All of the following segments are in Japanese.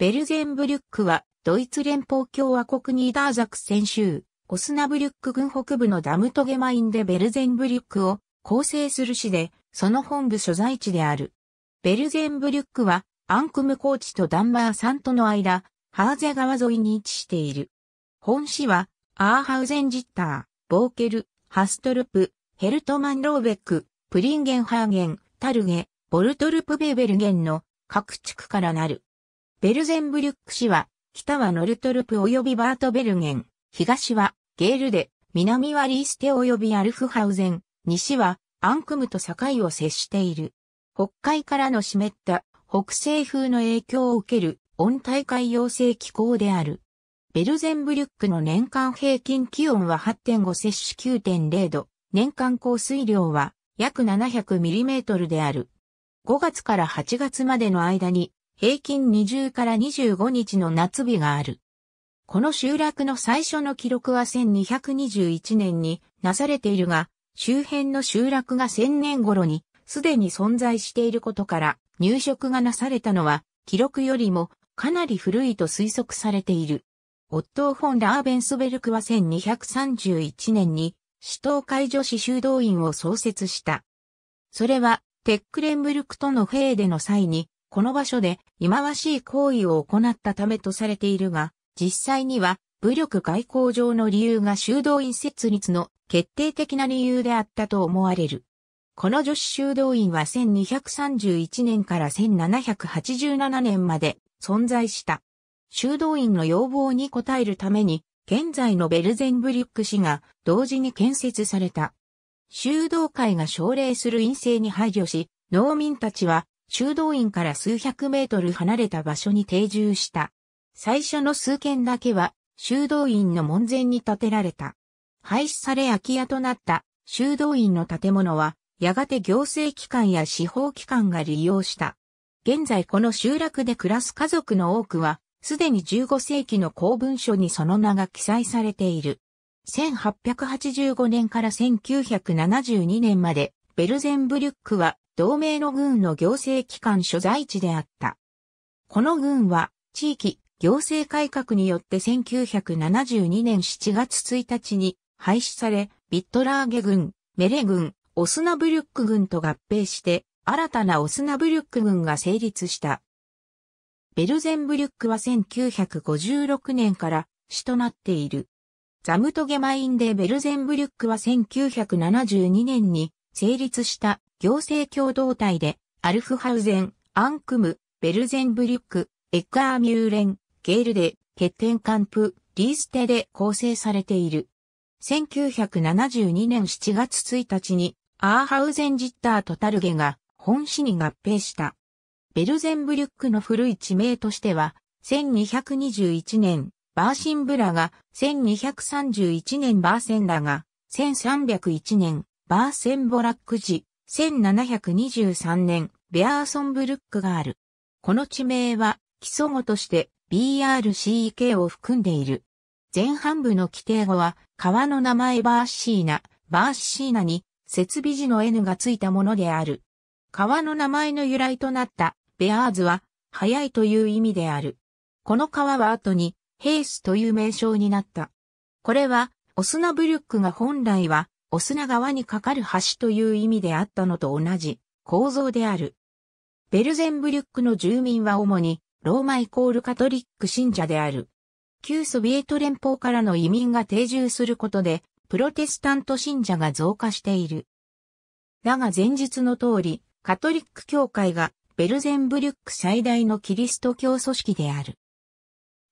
ベルゼンブリュックは、ドイツ連邦共和国ニーダーザクセン州、オスナブリュック郡北部のダムトゲマインでベルゼンブリュックを構成する市で、その本部所在地である。ベルゼンブリュックは、アンクム高地とダンバーんとの間、ハーゼ川沿いに位置している。本市は、アーハウゼンジッター、ボーケル、ハストルプ、ヘルトマンローベック、プリンゲンハーゲン、タルゲ、ボルトルプベーベルゲンの各地区からなる。ベルゼンブリュック市は、北はノルトルプ及びバートベルゲン、東はゲールで、南はリーステ及びアルフハウゼン、西はアンクムと境を接している。北海からの湿った北西風の影響を受ける温帯海洋性気候である。ベルゼンブリュックの年間平均気温は8.5摂氏9.0度、年間降水量は約 700mm である。5月から8月までの間に平均20から25日の夏日がある。この集落の最初の記録は1221年になされているが、周辺の集落が1000年頃にすでに存在していることから入植がなされたのは記録よりもかなり古いと推測されている。オットー・フォン・ラーベンスベルクは1231年に死闘会女子修道院を創設した。それはテックレンブルクとの兵での際にこの場所で忌まわしい行為を行ったためとされているが、実際には武力外交上の理由が修道院設立の決定的な理由であったと思われる。この女子修道院は1231年から1787年まで存在した。修道院の要望に応えるために、現在のベルゼンブリュック市が同時に建設された。修道会が奨励する院政に配慮し、農民たちは修道院から数百メートル離れた場所に定住した。最初の数件だけは修道院の門前に建てられた。廃止され空き家となった修道院の建物は、やがて行政機関や司法機関が利用した。現在この集落で暮らす家族の多くは、すでに15世紀の公文書にその名が記載されている。1885年から1972年まで、ベルゼンブリュックは同盟の軍の行政機関所在地であった。この軍は、地域、行政改革によって1972年7月1日に廃止され、ビットラーゲ軍、メレ軍、オスナブリュック軍と合併して、新たなオスナブリュック軍が成立した。ベルゼンブリュックは1956年から市となっている。ザムトゲマインでベルゼンブリュックは1972年に成立した行政共同体で、アルフハウゼン、アンクム、ベルゼンブリュック、エクアーミューレン、ゲールデ、欠点カンプ、リーステで構成されている。1972年7月1日に、アーハウゼンジッターとタルゲが本市に合併した。ベルゼンブリュックの古い地名としては、1221年、バーシンブラが、1231年バーセンラが、1301年、バーセンボラック時、1723年、ベアーソンブルックがある。この地名は、基礎語として b r c k を含んでいる。前半部の規定語は、川の名前バーシーナ、バーシーナに、設備時の N がついたものである。川の名前の由来となったベアーズは、早いという意味である。この川は後に、ヘースという名称になった。これは、オスナブルックが本来は、オスナ川に架かる橋という意味であったのと同じ構造である。ベルゼンブリュックの住民は主にローマイコールカトリック信者である。旧ソビエト連邦からの移民が定住することで、プロテスタント信者が増加している。だが前述の通り、カトリック教会がベルゼンブリュック最大のキリスト教組織である。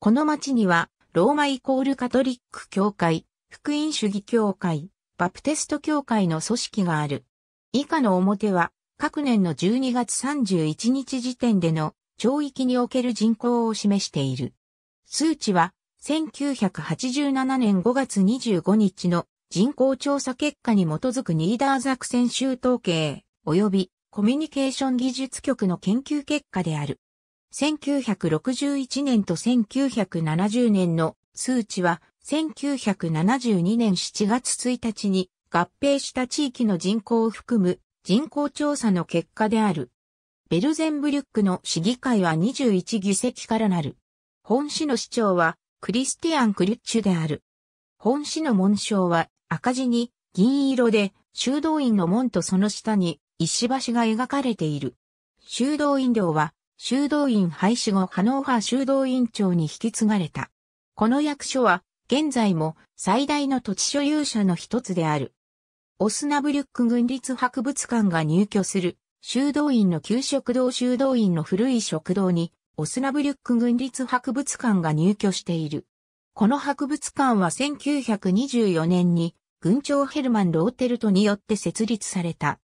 この町には、ローマイコールカトリック教会、福音主義教会、バプテスト教会の組織がある。以下の表は、各年の12月31日時点での町域における人口を示している。数値は、1987年5月25日の人口調査結果に基づくニーダーザクセン州統計、及びコミュニケーション技術局の研究結果である。1961年と1970年の数値は1972年7月1日に合併した地域の人口を含む人口調査の結果である。ベルゼンブリュックの市議会は21議席からなる。本市の市長はクリスティアン・クリュッチュである。本市の紋章は赤字に銀色で修道院の門とその下に石橋が描かれている。修道院領は修道院廃止後ハノーハー修道院長に引き継がれた。この役所は現在も最大の土地所有者の一つである。オスナブリュック軍立博物館が入居する修道院の旧食堂修道院の古い食堂にオスナブリュック軍立博物館が入居している。この博物館は1924年に軍長ヘルマン・ローテルトによって設立された。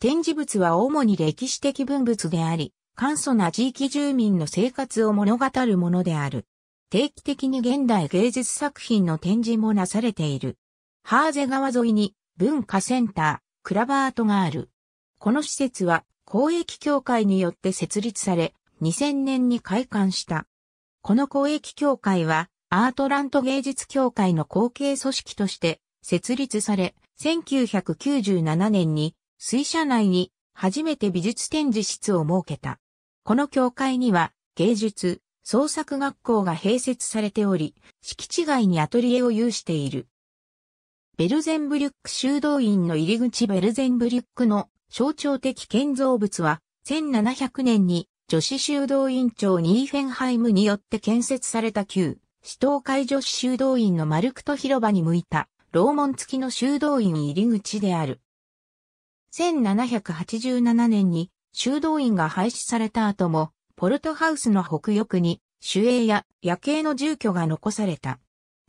展示物は主に歴史的文物であり、簡素な地域住民の生活を物語るものである。定期的に現代芸術作品の展示もなされている。ハーゼ川沿いに文化センター、クラバートがある。この施設は公益協会によって設立され、2000年に開館した。この公益協会は、アートラント芸術協会の後継組織として設立され、1997年に水車内に初めて美術展示室を設けた。この協会には芸術、創作学校が併設されており、敷地外にアトリエを有している。ベルゼンブリュック修道院の入り口ベルゼンブリュックの象徴的建造物は、1700年に女子修道院長ニーフェンハイムによって建設された旧、死闘会女子修道院のマルクト広場に向いた、楼門付きの修道院入り口である。1787年に修道院が廃止された後も、ポルトハウスの北翼に、守衛や夜景の住居が残された。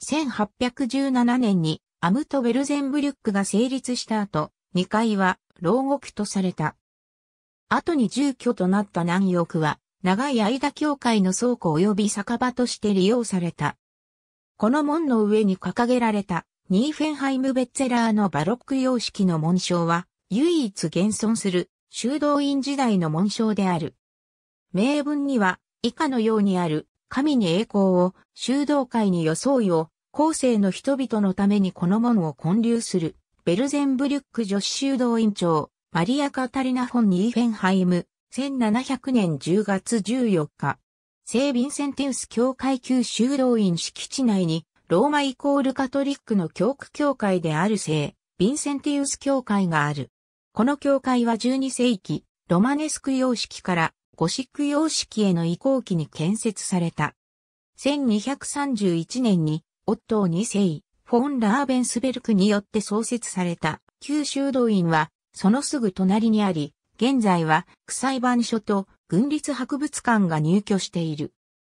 1817年にアムト・ベルゼンブリュックが成立した後、2階は牢獄とされた。後に住居となった南翼は、長い間教会の倉庫及び酒場として利用された。この門の上に掲げられた、ニーフェンハイム・ベッツェラーのバロック様式の紋章は、唯一現存する修道院時代の紋章である。名文には、以下のようにある、神に栄光を、修道会に装いを、後世の人々のためにこの門を建立する、ベルゼンブリュック女子修道院長、マリア・カタリナ・フォン・ニーフェンハイム、1700年10月14日、聖ヴィンセンティウス教会級修道院敷地内に、ローマイコールカトリックの教区教会である聖、ヴィンセンティウス教会がある。この教会は12世紀、ロマネスク様式からゴシック様式への移行期に建設された。1231年に、オットー2世、フォン・ラーベンスベルクによって創設された九州動員は、そのすぐ隣にあり、現在は、区裁判所と軍立博物館が入居している。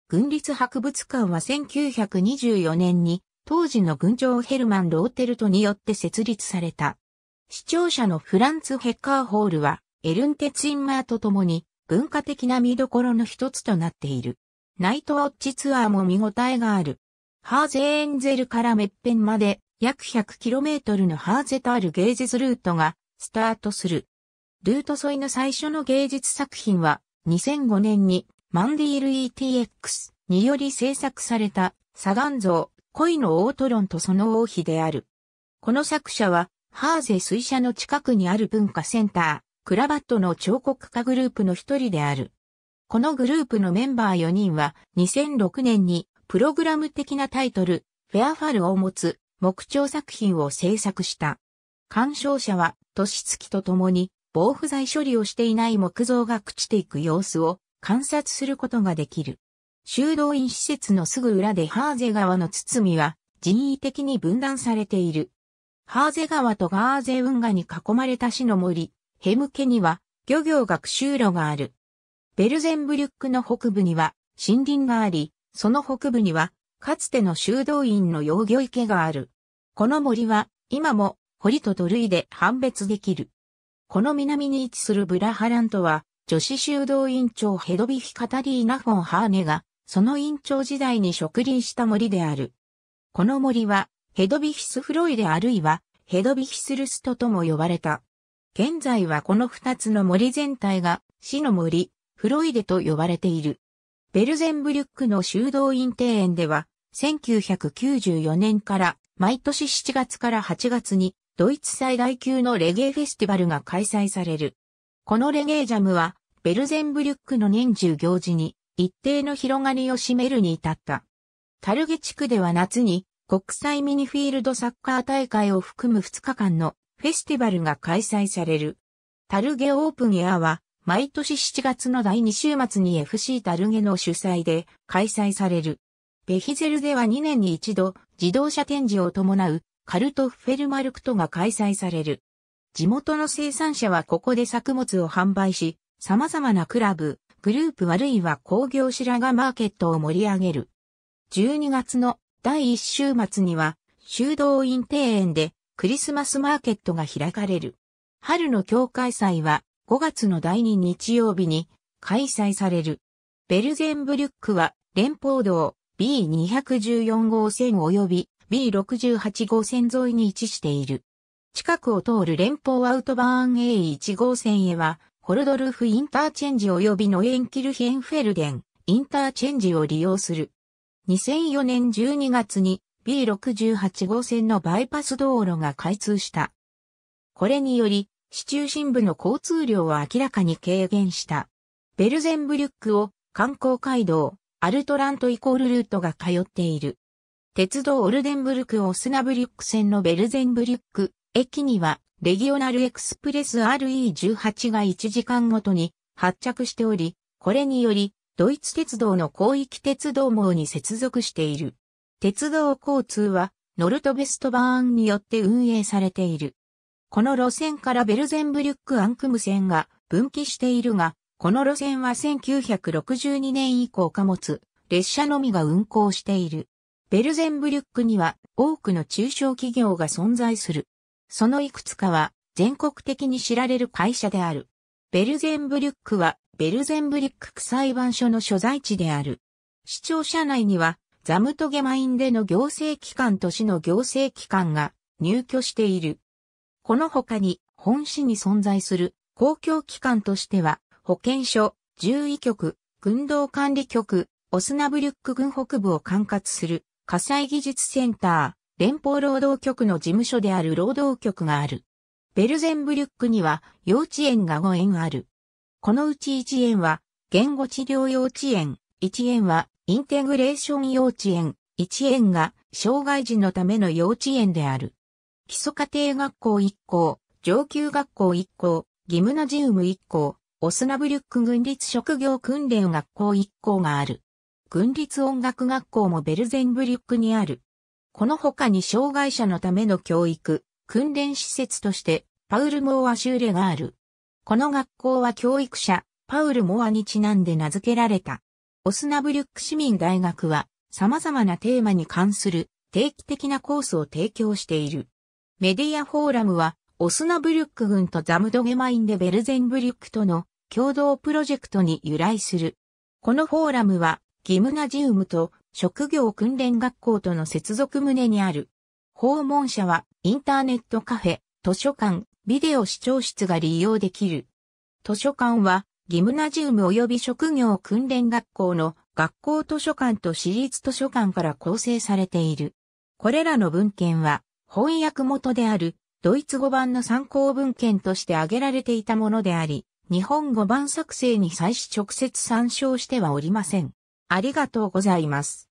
軍立博物館は1924年に、当時の軍長ヘルマン・ローテルトによって設立された。視聴者のフランツ・ヘッカーホールは、エルンテツインマーと共に、文化的な見どころの一つとなっている。ナイトウォッチツアーも見応えがある。ハーゼエンゼルからメッペンまで約 100km のハーゼタール芸術ルートがスタートする。ルート沿いの最初の芸術作品は2005年にマンディール ETX により制作されたサガン像恋のオートロンとその王妃である。この作者はハーゼ水車の近くにある文化センター。クラバットの彫刻家グループの一人である。このグループのメンバー4人は2006年にプログラム的なタイトル、フェアファルを持つ木彫作品を制作した。鑑賞者は年月とともに防腐剤処理をしていない木造が朽ちていく様子を観察することができる。修道院施設のすぐ裏でハーゼ川の包みは人為的に分断されている。ハーゼ川とガーゼ運河に囲まれた市の森、ヘムケには漁業学習路がある。ベルゼンブリュックの北部には森林があり、その北部にはかつての修道院の養魚池がある。この森は今も堀と土塁で判別できる。この南に位置するブラハラントは女子修道院長ヘドビヒ・カタリーナ・フォン・ハーネがその院長時代に植林した森である。この森はヘドビヒスフロイであるいはヘドビヒスルストとも呼ばれた。現在はこの二つの森全体が死の森、フロイデと呼ばれている。ベルゼンブリュックの修道院庭園では、1994年から毎年7月から8月にドイツ最大級のレゲエフェスティバルが開催される。このレゲエジャムは、ベルゼンブリュックの年中行事に一定の広がりを占めるに至った。タルゲ地区では夏に国際ミニフィールドサッカー大会を含む2日間のフェスティバルが開催される。タルゲオープンエアは、毎年7月の第2週末に FC タルゲの主催で開催される。ベヒゼルでは2年に一度自動車展示を伴うカルトフェルマルクトが開催される。地元の生産者はここで作物を販売し、様々なクラブ、グループあるいは工業白がマーケットを盛り上げる。12月の第1週末には修道院庭園でクリスマスマーケットが開かれる。春の教会祭は5月の第2日曜日に開催される。ベルゼンブリュックは連邦道 B214 号線及び B68 号線沿いに位置している。近くを通る連邦アウトバーン A1 号線へは、ホルドルフインターチェンジ及びノエンキルヒェンフェルデンインターチェンジを利用する。2004年12月に B68 号線のバイパス道路が開通した。これにより、市中心部の交通量は明らかに軽減した。ベルゼンブリュックを観光街道、アルトラントイコールルートが通っている。鉄道オルデンブルクオスナブリュック線のベルゼンブリュック駅には、レギオナルエクスプレス RE18 が1時間ごとに発着しており、これにより、ドイツ鉄道の広域鉄道網に接続している。鉄道交通は、ノルトベストバーンによって運営されている。この路線からベルゼンブリュック・アンクム線が分岐しているが、この路線は1962年以降貨物、列車のみが運行している。ベルゼンブリュックには多くの中小企業が存在する。そのいくつかは全国的に知られる会社である。ベルゼンブリュックはベルゼンブリュック区裁判所の所在地である。市庁舎内にはザムトゲマインでの行政機関と市の行政機関が入居している。この他に本市に存在する公共機関としては保健所、獣医局、軍道管理局、オスナブリュック軍北部を管轄する火災技術センター、連邦労働局の事務所である労働局がある。ベルゼンブリュックには幼稚園が5園ある。このうち1園は言語治療幼稚園、1園はインテグレーション幼稚園、1園が、障害児のための幼稚園である。基礎家庭学校1校、上級学校1校、ギムナジウム1校、オスナブリュック軍立職業訓練学校1校がある。軍立音楽学校もベルゼンブリュックにある。この他に障害者のための教育、訓練施設として、パウル・モア・シューレがある。この学校は教育者、パウル・モアにちなんで名付けられた。オスナブリュック市民大学は様々なテーマに関する定期的なコースを提供している。メディアフォーラムは、オスナブリュック軍とザムドゲマインでベルゼンブリュックとの共同プロジェクトに由来する。このフォーラムは、ギムナジウムと職業訓練学校との接続旨にある。訪問者は、インターネットカフェ、図書館、ビデオ視聴室が利用できる。図書館は、ギムナジウム及び職業訓練学校の学校図書館と私立図書館から構成されている。これらの文献は翻訳元であるドイツ語版の参考文献として挙げられていたものであり、日本語版作成に際し直接参照してはおりません。ありがとうございます。